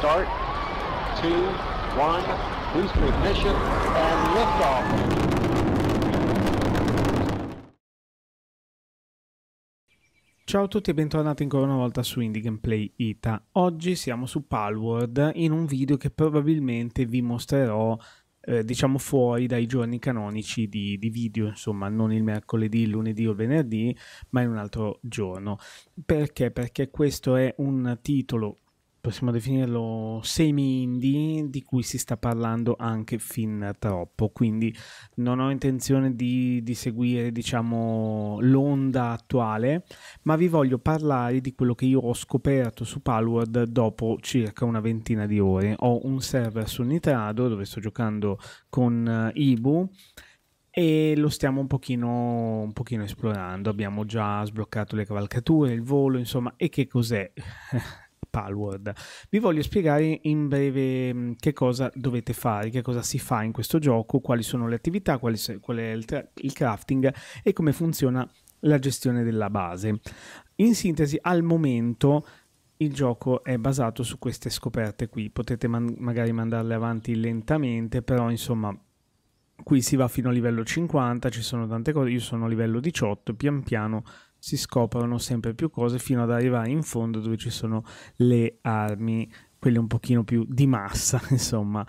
start, two, one, boost ignition, and liftoff. Ciao a tutti e bentornati ancora una volta su Indie Gameplay Ita. Oggi siamo su Palworld in un video che probabilmente vi mostrerò eh, diciamo fuori dai giorni canonici di, di, video, insomma, non il mercoledì, il lunedì o il venerdì, ma in un altro giorno. Perché? Perché questo è un titolo possiamo definirlo semi-indie, di cui si sta parlando anche fin troppo, quindi non ho intenzione di, di seguire diciamo, l'onda attuale, ma vi voglio parlare di quello che io ho scoperto su Palward dopo circa una ventina di ore. Ho un server su Nitrado dove sto giocando con eh, Ibu e lo stiamo un pochino, un pochino esplorando. Abbiamo già sbloccato le cavalcature, il volo, insomma, e che cos'è? Palward. Vi voglio spiegare in breve mm, che cosa dovete fare, che cosa si fa in questo gioco, quali sono le attività, quali, qual è il, tra- il crafting e come funziona la gestione della base. In sintesi, al momento il gioco è basato su queste scoperte qui, potete man- magari mandarle avanti lentamente, però insomma qui si va fino a livello 50, ci sono tante cose, io sono a livello 18, pian piano si scoprono sempre più cose fino ad arrivare in fondo dove ci sono le armi, quelle un pochino più di massa, insomma.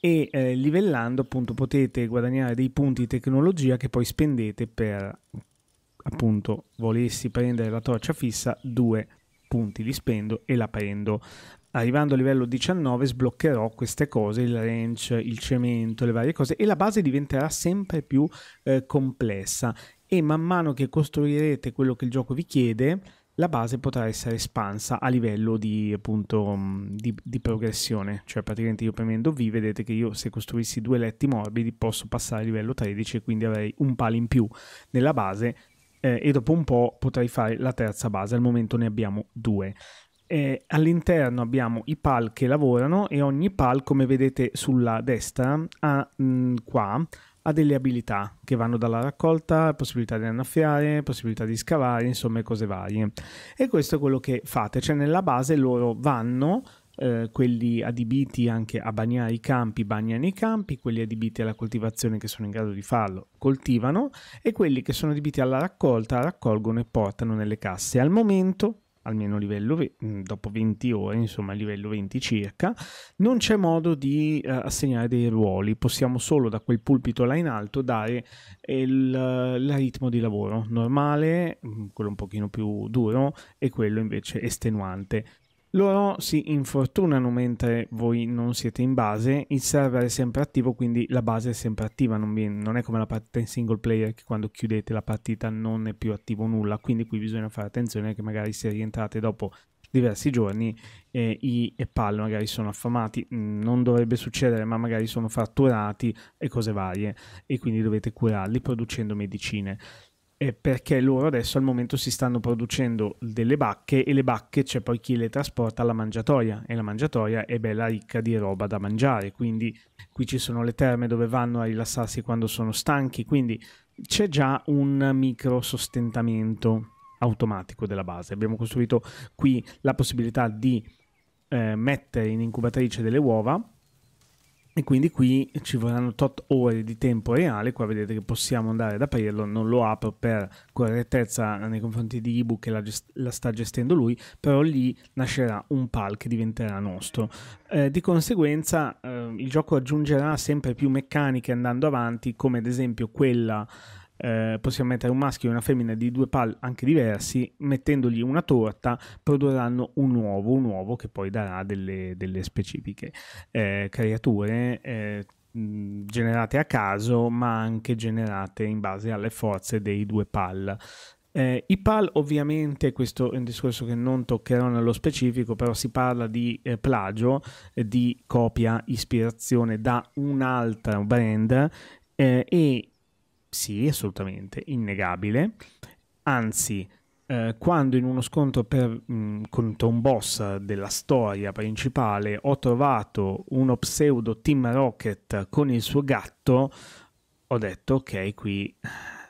E eh, livellando appunto potete guadagnare dei punti di tecnologia che poi spendete per appunto volessi prendere la torcia fissa, due punti li spendo e la prendo. Arrivando a livello 19 sbloccherò queste cose, il wrench, il cemento, le varie cose e la base diventerà sempre più eh, complessa e man mano che costruirete quello che il gioco vi chiede, la base potrà essere espansa a livello di, appunto, mm, di, di progressione. Cioè praticamente io premendo V vedete che io se costruissi due letti morbidi posso passare a livello 13 e quindi avrei un palo in più nella base eh, e dopo un po' potrei fare la terza base. Al momento ne abbiamo due. Eh, all'interno abbiamo i PAL che lavorano e ogni PAL, come vedete sulla destra, ha mh, mm, qua ha delle abilità che vanno dalla raccolta, possibilità di annaffiare, possibilità di scavare, insomma cose varie. E questo è quello che fate, cioè nella base loro vanno eh, quelli adibiti anche a bagnare i campi bagnano i campi, quelli adibiti alla coltivazione che sono in grado di farlo coltivano e quelli che sono adibiti alla raccolta raccolgono e portano nelle casse. Al momento almeno livello mm, dopo 20 ore, insomma livello 20 circa, non c'è modo di eh, assegnare dei ruoli, possiamo solo da quel pulpito là in alto dare il, il eh, ritmo di lavoro normale, mm, quello un pochino più duro e quello invece estenuante. Loro si infortunano mentre voi non siete in base, il server è sempre attivo, quindi la base è sempre attiva, non, vi, non, è come la partita in single player che quando chiudete la partita non è più attivo nulla, quindi qui bisogna fare attenzione che magari se rientrate dopo diversi giorni eh, i e pal magari sono affamati, non dovrebbe succedere, ma magari sono fratturati e cose varie e quindi dovete curarli producendo medicine eh, perché loro adesso al momento si stanno producendo delle bacche e le bacche c'è poi chi le trasporta alla mangiatoia e la mangiatoia è bella ricca di roba da mangiare, quindi qui ci sono le terme dove vanno a rilassarsi quando sono stanchi, quindi c'è già un micro sostentamento automatico della base. Abbiamo costruito qui la possibilità di eh, mettere in incubatrice delle uova e quindi qui ci vorranno tot ore di tempo reale, qua vedete che possiamo andare ad aprirlo, non lo apro per correttezza nei confronti di ebook che la, gest- la sta gestendo lui, però lì nascerà un PAL che diventerà nostro. Eh, di conseguenza eh, il gioco aggiungerà sempre più meccaniche andando avanti, come ad esempio quella eh, possiamo mettere un maschio e una femmina di due PAL anche diversi, mettendogli una torta produrranno un uovo, un uovo che poi darà delle, delle specifiche eh, creature eh, generate a caso, ma anche generate in base alle forze dei due PAL. Eh, I PAL ovviamente, questo è un discorso che non toccherò nello specifico, però si parla di eh, plagio, eh, di copia, ispirazione da un altro brand eh, e sì, assolutamente, innegabile. Anzi, eh, quando in uno scontro per, mh, mm, contro un boss della storia principale ho trovato uno pseudo Team Rocket con il suo gatto, ho detto ok, qui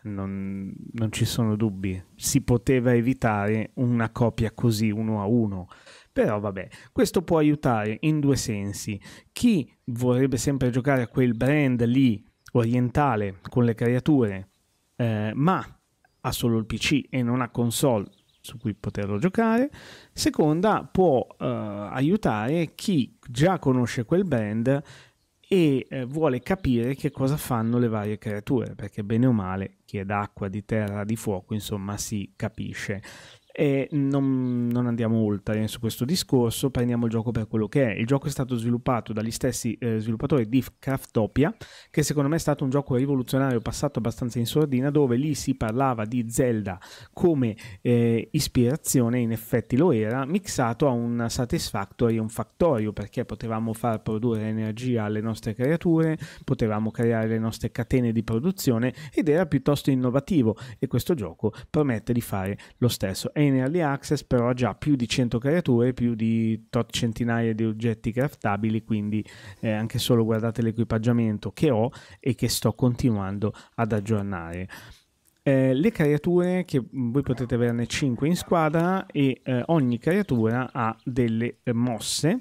non, non ci sono dubbi, si poteva evitare una copia così uno a uno. Però vabbè, questo può aiutare in due sensi. Chi vorrebbe sempre giocare a quel brand lì orientale con le creature, eh, ma ha solo il PC e non ha console su cui poterlo giocare. Seconda, può eh, aiutare chi già conosce quel brand e eh, vuole capire che cosa fanno le varie creature, perché bene o male, chi è d'acqua, di terra, di fuoco, insomma, si capisce. E non, non, andiamo oltre su questo discorso, prendiamo il gioco per quello che è. Il gioco è stato sviluppato dagli stessi eh, sviluppatori di Craftopia, che secondo me è stato un gioco rivoluzionario passato abbastanza in sordina, dove lì si parlava di Zelda come eh, ispirazione, in effetti lo era, mixato a un Satisfactory e un Factorio, perché potevamo far produrre energia alle nostre creature, potevamo creare le nostre catene di produzione ed era piuttosto innovativo e questo gioco promette di fare lo stesso. È in early access, però ha già più di 100 creature, più di tot centinaia di oggetti craftabili, quindi eh, anche solo guardate l'equipaggiamento che ho e che sto continuando ad aggiornare. Eh, le creature che voi potete averne 5 in squadra e eh, ogni creatura ha delle eh, mosse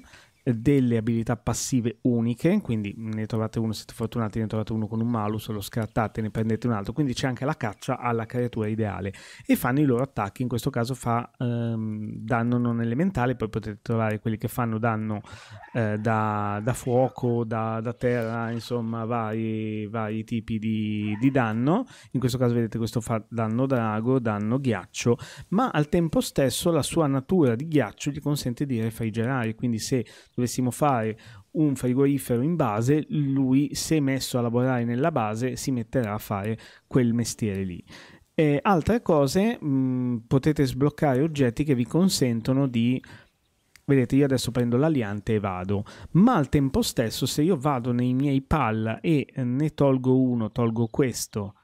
delle abilità passive uniche, quindi ne trovate uno, siete fortunati, ne trovate uno con un malus, lo scattate, ne prendete un altro, quindi c'è anche la caccia alla creatura ideale e fanno i loro attacchi, in questo caso fa ehm, danno non elementale, poi potete trovare quelli che fanno danno eh, da, da, fuoco, da, da, terra, insomma vari, vari tipi di, di, danno, in questo caso vedete questo fa danno drago, danno ghiaccio, ma al tempo stesso la sua natura di ghiaccio gli consente di refrigerare, quindi se dovessimo fare un frigorifero in base, lui se messo a lavorare nella base si metterà a fare quel mestiere lì. E altre cose, mh, mm, potete sbloccare oggetti che vi consentono di Vedete, io adesso prendo l'aliante e vado, ma al tempo stesso se io vado nei miei pal e ne tolgo uno, tolgo questo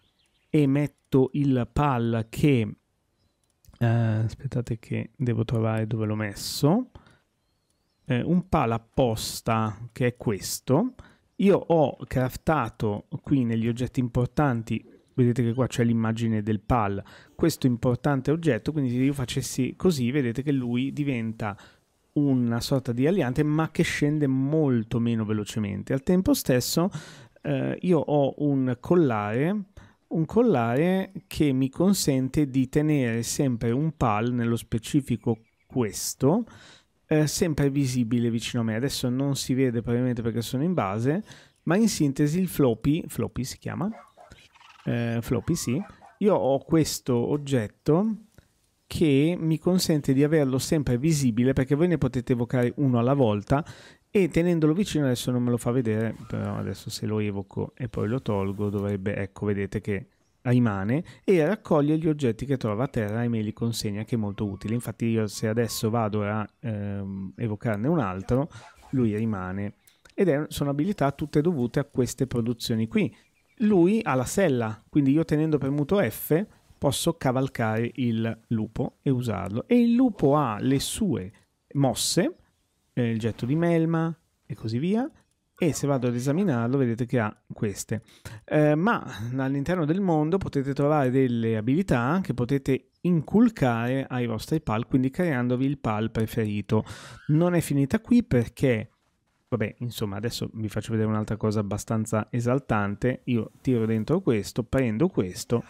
e metto il pal che... Eh, aspettate che devo trovare dove l'ho messo eh, un pala apposta che è questo. Io ho craftato qui negli oggetti importanti, vedete che qua c'è l'immagine del pal, questo importante oggetto, quindi se io facessi così vedete che lui diventa una sorta di aliante ma che scende molto meno velocemente. Al tempo stesso eh, io ho un collare, un collare che mi consente di tenere sempre un pal, nello specifico questo, eh, sempre visibile vicino a me. Adesso non si vede probabilmente perché sono in base, ma in sintesi il floppy, floppy si chiama, eh, floppy sì, io ho questo oggetto che mi consente di averlo sempre visibile perché voi ne potete evocare uno alla volta e tenendolo vicino adesso non me lo fa vedere, però adesso se lo evoco e poi lo tolgo dovrebbe, ecco vedete che rimane e raccoglie gli oggetti che trova a terra e me li consegna che è molto utile infatti io se adesso vado a ehm, evocarne un altro lui rimane ed è, sono abilità tutte dovute a queste produzioni qui lui ha la sella quindi io tenendo premuto F posso cavalcare il lupo e usarlo e il lupo ha le sue mosse eh, il getto di melma e così via e se vado ad esaminarlo vedete che ha queste. Eh, ma all'interno del mondo potete trovare delle abilità che potete inculcare ai vostri PAL, quindi creandovi il PAL preferito. Non è finita qui perché Vabbè, insomma, adesso vi faccio vedere un'altra cosa abbastanza esaltante. Io tiro dentro questo, prendo questo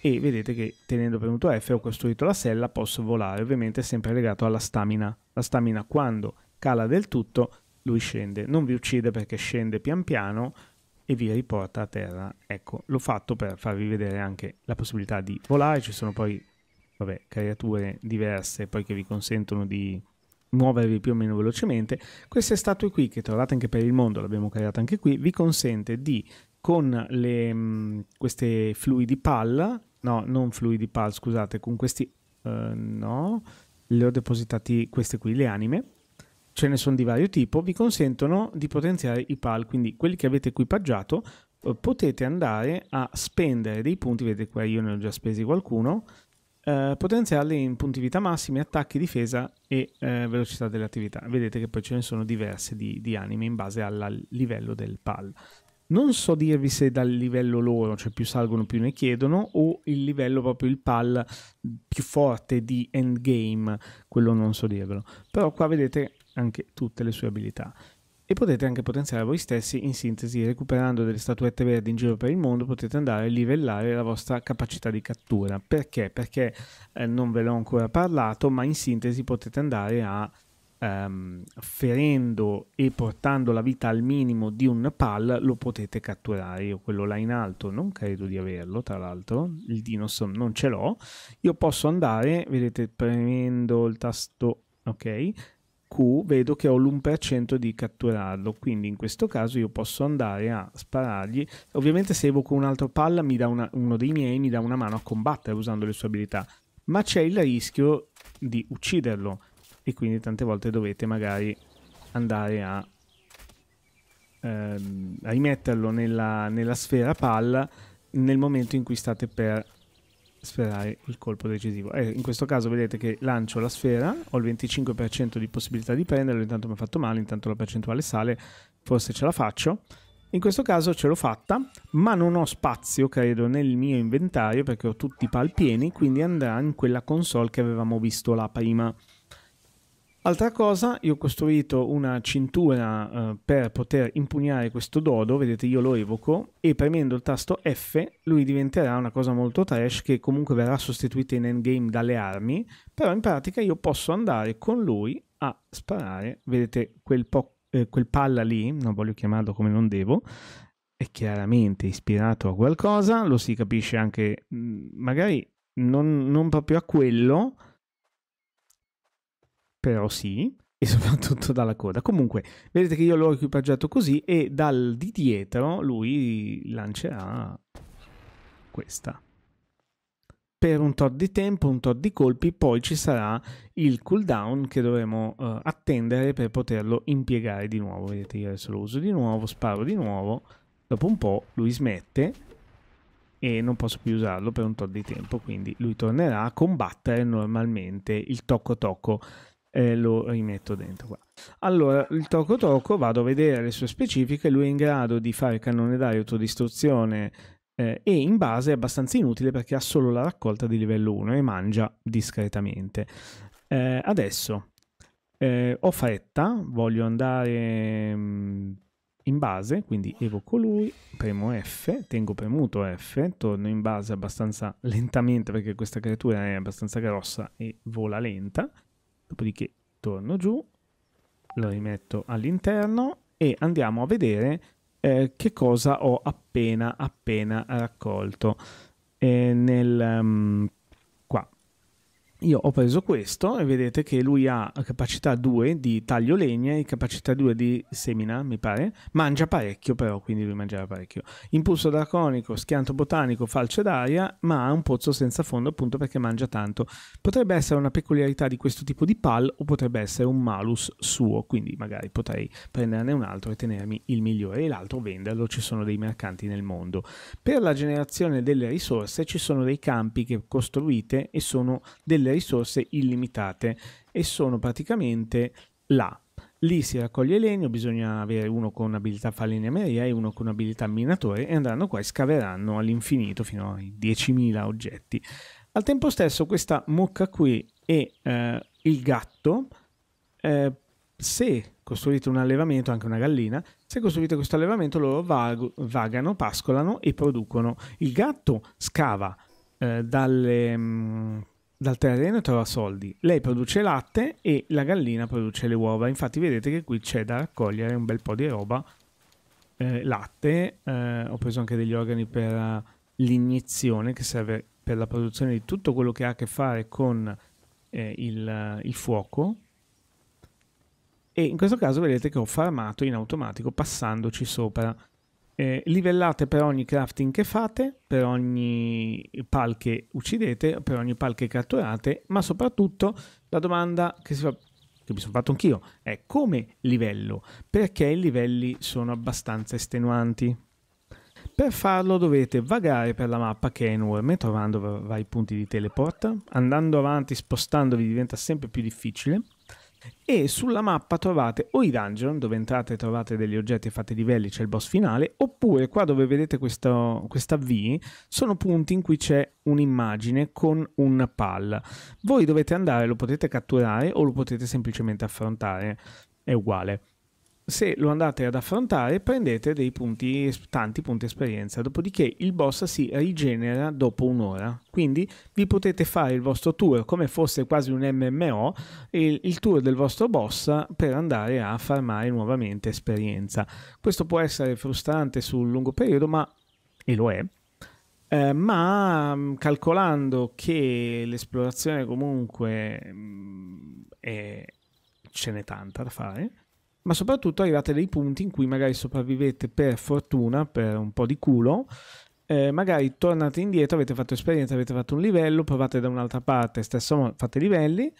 e vedete che tenendo premuto F ho costruito la sella, posso volare, ovviamente sempre legato alla stamina. La stamina quando cala del tutto lui scende, non vi uccide perché scende pian piano e vi riporta a terra. Ecco, l'ho fatto per farvi vedere anche la possibilità di volare, ci sono poi vabbè, creature diverse poi che vi consentono di muovervi più o meno velocemente. Queste statue qui che trovate anche per il mondo, l'abbiamo creata anche qui, vi consente di con le, mh, mm, queste fluidi palla, no, non fluidi palla, scusate, con questi, uh, no, le ho depositati queste qui, le anime, ce ne sono di vario tipo, vi consentono di potenziare i PAL, quindi quelli che avete equipaggiato eh, potete andare a spendere dei punti, vedete qua io ne ho già spesi qualcuno, eh, potenziarli in punti vita massimi, attacchi, difesa e eh, velocità delle attività. Vedete che poi ce ne sono diverse di, di anime in base al livello del PAL. Non so dirvi se dal livello loro, cioè più salgono più ne chiedono, o il livello proprio il PAL più forte di endgame, quello non so dirvelo. Però qua vedete anche tutte le sue abilità. E potete anche potenziare voi stessi, in sintesi, recuperando delle statuette verdi in giro per il mondo, potete andare a livellare la vostra capacità di cattura. Perché? Perché eh, non ve l'ho ancora parlato, ma in sintesi potete andare a ehm, ferendo e portando la vita al minimo di un pal, lo potete catturare. Io quello là in alto non credo di averlo, tra l'altro, il dinos non ce l'ho. Io posso andare, vedete, premendo il tasto ok, vedo che ho l'1% di catturarlo, quindi in questo caso io posso andare a sparargli. Ovviamente se evoco un altro palla mi dà una, uno dei miei mi dà una mano a combattere usando le sue abilità, ma c'è il rischio di ucciderlo e quindi tante volte dovete magari andare a, ehm, a rimetterlo nella, nella sfera palla nel momento in cui state per sferare il colpo decisivo. Eh, in questo caso vedete che lancio la sfera, ho il 25% di possibilità di prenderlo, intanto mi ha fatto male, intanto la percentuale sale, forse ce la faccio. In questo caso ce l'ho fatta, ma non ho spazio, credo, nel mio inventario perché ho tutti i pal pieni, quindi andrà in quella console che avevamo visto là prima. Altra cosa, io ho costruito una cintura eh, per poter impugnare questo dodo, vedete io lo evoco e premendo il tasto F lui diventerà una cosa molto trash che comunque verrà sostituita in endgame dalle armi, però in pratica io posso andare con lui a sparare, vedete quel, eh, quel palla lì, non voglio chiamarlo come non devo, è chiaramente ispirato a qualcosa, lo si capisce anche mh, mm, magari non, non proprio a quello, però sì, e soprattutto dalla coda. Comunque, vedete che io l'ho equipaggiato così e dal di dietro lui lancerà questa. Per un tot di tempo, un tot di colpi, poi ci sarà il cooldown che dovremo uh, attendere per poterlo impiegare di nuovo. Vedete, io adesso lo uso di nuovo, sparo di nuovo, dopo un po' lui smette e non posso più usarlo per un tot di tempo, quindi lui tornerà a combattere normalmente il tocco tocco eh, lo rimetto dentro qua. Allora, il Toco Toco, vado a vedere le sue specifiche, lui è in grado di fare cannone d'aria autodistruzione eh, e in base è abbastanza inutile perché ha solo la raccolta di livello 1 e mangia discretamente. Eh, adesso eh, ho fretta, voglio andare mh, mm, in base, quindi evoco lui, premo F, tengo premuto F, torno in base abbastanza lentamente perché questa creatura è abbastanza grossa e vola lenta dopodiché torno giù, lo rimetto all'interno e andiamo a vedere eh, che cosa ho appena appena raccolto. Eh, nel... Um, io ho preso questo e vedete che lui ha capacità 2 di taglio legna e capacità 2 di semina, mi pare. Mangia parecchio però, quindi lui mangiava parecchio. Impulso draconico, schianto botanico, falce d'aria, ma ha un pozzo senza fondo appunto perché mangia tanto. Potrebbe essere una peculiarità di questo tipo di pal o potrebbe essere un malus suo, quindi magari potrei prenderne un altro e tenermi il migliore e l'altro venderlo, ci sono dei mercanti nel mondo. Per la generazione delle risorse ci sono dei campi che costruite e sono delle risorse illimitate e sono praticamente là. Lì si raccoglie legno, bisogna avere uno con abilità falenameria e uno con abilità minatore e andranno qua e scaveranno all'infinito fino ai 10.000 oggetti. Al tempo stesso questa mucca qui e eh, il gatto, eh, se costruite un allevamento, anche una gallina, se costruite questo allevamento loro vagano, pascolano e producono. Il gatto scava eh, dalle... Mh, mm, dal terreno trova soldi. Lei produce latte e la gallina produce le uova. Infatti vedete che qui c'è da raccogliere un bel po' di roba. Eh, latte, eh, ho preso anche degli organi per eh, l'iniezione che serve per la produzione di tutto quello che ha a che fare con eh, il, eh, il fuoco. E in questo caso vedete che ho farmato in automatico passandoci sopra eh, livellate per ogni crafting che fate, per ogni pal che uccidete, per ogni pal che catturate, ma soprattutto la domanda che, fa, che mi sono fatto anch'io è come livello, perché i livelli sono abbastanza estenuanti. Per farlo dovete vagare per la mappa che è enorme, trovando vari punti di teleport, andando avanti spostandovi diventa sempre più difficile e sulla mappa trovate o i dungeon dove entrate e trovate degli oggetti e fate livelli, c'è il boss finale, oppure qua dove vedete questo, questa V sono punti in cui c'è un'immagine con un pal. Voi dovete andare, lo potete catturare o lo potete semplicemente affrontare, è uguale se lo andate ad affrontare prendete dei punti, tanti punti esperienza, dopodiché il boss si rigenera dopo un'ora, quindi vi potete fare il vostro tour come fosse quasi un MMO, il, il tour del vostro boss per andare a farmare nuovamente esperienza. Questo può essere frustrante sul lungo periodo, ma e lo è, eh, ma mm, calcolando che l'esplorazione comunque mh, mm, è, ce n'è tanta da fare, ma soprattutto arrivate a dei punti in cui magari sopravvivete per fortuna, per un po' di culo, eh, magari tornate indietro, avete fatto esperienza, avete fatto un livello, provate da un'altra parte, stesso modo, fate livelli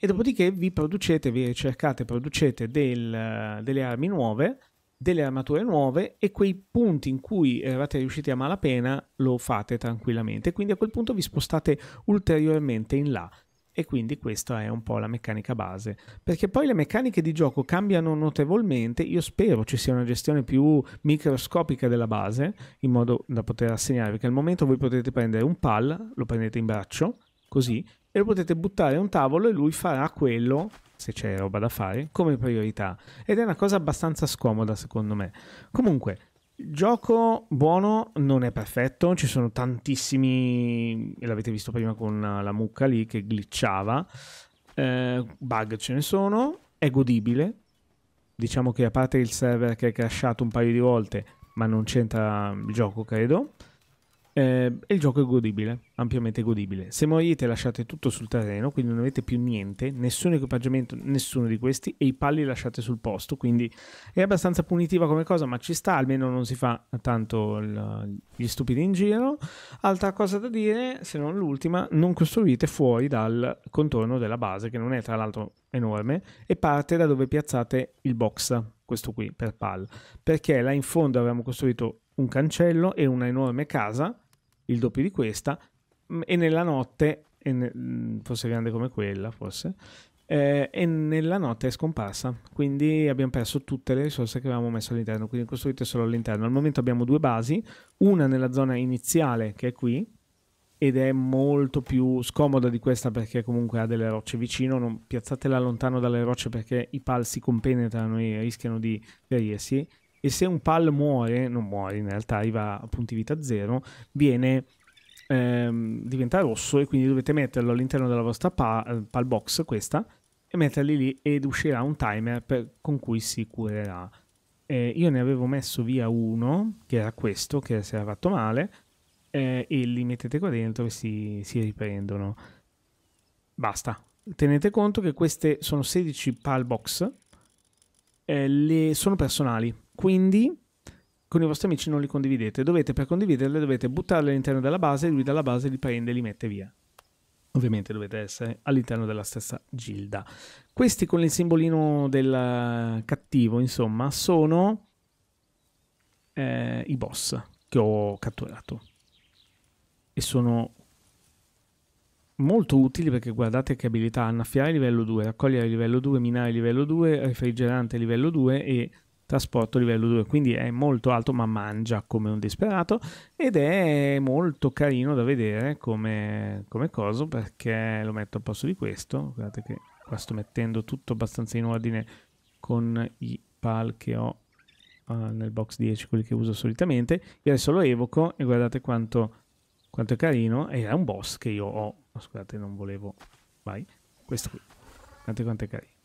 e dopodiché vi producete, vi ricercate, producete del, delle armi nuove, delle armature nuove e quei punti in cui eravate riusciti a malapena lo fate tranquillamente. Quindi a quel punto vi spostate ulteriormente in là. E quindi questa è un po' la meccanica base. Perché poi le meccaniche di gioco cambiano notevolmente. Io spero ci sia una gestione più microscopica della base, in modo da poter assegnare. Perché al momento voi potete prendere un pal, lo prendete in braccio, così, e lo potete buttare a un tavolo e lui farà quello se c'è roba da fare, come priorità. Ed è una cosa abbastanza scomoda secondo me. Comunque, Gioco buono, non è perfetto, ci sono tantissimi, l'avete visto prima con eh, la mucca lì che glitchava, eh, bug ce ne sono, è godibile, diciamo che a parte il server che è crashato un paio di volte, ma non c'entra il gioco credo, eh, il gioco è godibile, ampiamente godibile. Se morite lasciate tutto sul terreno, quindi non avete più niente, nessun equipaggiamento, nessuno di questi, e i palli lasciate sul posto, quindi è abbastanza punitiva come cosa, ma ci sta, almeno non si fa tanto il, gli stupidi in giro. Altra cosa da dire, se non l'ultima, non costruite fuori dal contorno della base, che non è tra l'altro enorme, e parte da dove piazzate il box, questo qui, per pal, perché là in fondo avevamo costruito un cancello e una enorme casa il doppio di questa, mm, e nella notte, e ne, mm, forse grande come quella, forse, eh, e nella notte è scomparsa, quindi abbiamo perso tutte le risorse che avevamo messo all'interno, quindi costruite solo all'interno. Al momento abbiamo due basi, una nella zona iniziale che è qui, ed è molto più scomoda di questa perché comunque ha delle rocce vicino, non piazzatela lontano dalle rocce perché i pal si compenetrano e rischiano di ferirsi e se un pal muore, non muore in realtà, arriva a punti vita zero, viene, ehm, diventa rosso e quindi dovete metterlo all'interno della vostra pal, eh, pal box, questa, e metterli lì ed uscirà un timer per, con cui si curerà. Eh, io ne avevo messo via uno, che era questo, che si era fatto male, eh, e li mettete qua dentro e si, si riprendono. Basta. Tenete conto che queste sono 16 pal box, eh, le, sono personali, quindi con i vostri amici non li condividete. Dovete per condividerle dovete buttarle all'interno della base e lui dalla base li prende e li mette via. Ovviamente dovete essere all'interno della stessa gilda. Questi con il simbolino del cattivo, insomma, sono eh, i boss che ho catturato. E sono molto utili perché guardate che abilità annaffiare livello 2, raccogliere livello 2, minare livello 2, refrigerante livello 2 e trasporto livello 2, quindi è molto alto ma mangia come un disperato ed è molto carino da vedere come, come coso perché lo metto al posto di questo, guardate che qua sto mettendo tutto abbastanza in ordine con i pal che ho uh, nel box 10, quelli che uso solitamente, io adesso lo evoco e guardate quanto, quanto è carino, era un boss che io ho, oh, scusate non volevo, vai, questo qui, guardate quanto è carino.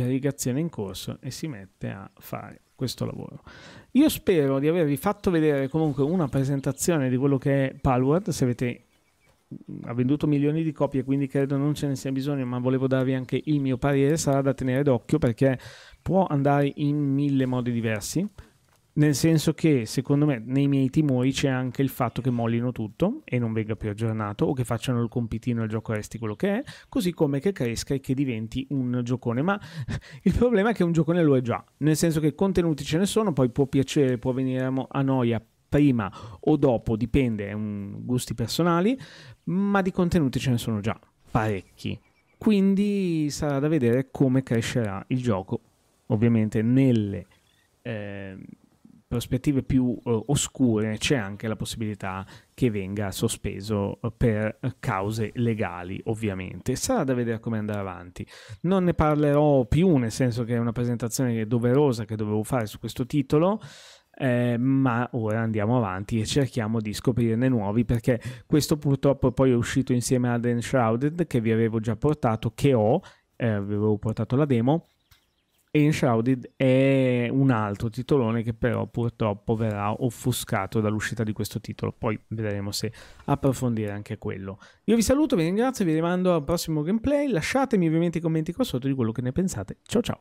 irrigazione in corso e si mette a fare questo lavoro. Io spero di avervi fatto vedere comunque una presentazione di quello che è Palward, se avete mm, ha venduto milioni di copie, quindi credo non ce ne sia bisogno, ma volevo darvi anche il mio parere, sarà da tenere d'occhio perché può andare in mille modi diversi. Nel senso che, secondo me, nei miei timori c'è anche il fatto che mollino tutto e non venga più aggiornato o che facciano il compitino il gioco resti quello che è, così come che cresca e che diventi un giocone. Ma il problema è che un giocone lo è già, nel senso che contenuti ce ne sono, poi può piacere, può venire a noia prima o dopo, dipende, è un gusti personali, ma di contenuti ce ne sono già parecchi. Quindi sarà da vedere come crescerà il gioco, ovviamente nelle... Eh, prospettive più eh, oscure c'è anche la possibilità che venga sospeso eh, per eh, cause legali, ovviamente. Sarà da vedere come andare avanti. Non ne parlerò più, nel senso che è una presentazione doverosa che dovevo fare su questo titolo. Eh, ma ora andiamo avanti e cerchiamo di scoprirne nuovi perché questo purtroppo poi è uscito insieme ad Shrouded che vi avevo già portato, che ho, eh, avevo portato la demo e Enshrouded è un altro titolone che però purtroppo verrà offuscato dall'uscita di questo titolo. Poi vedremo se approfondire anche quello. Io vi saluto, vi ringrazio, vi rimando al prossimo gameplay. Lasciatemi ovviamente i commenti qua sotto di quello che ne pensate. Ciao ciao!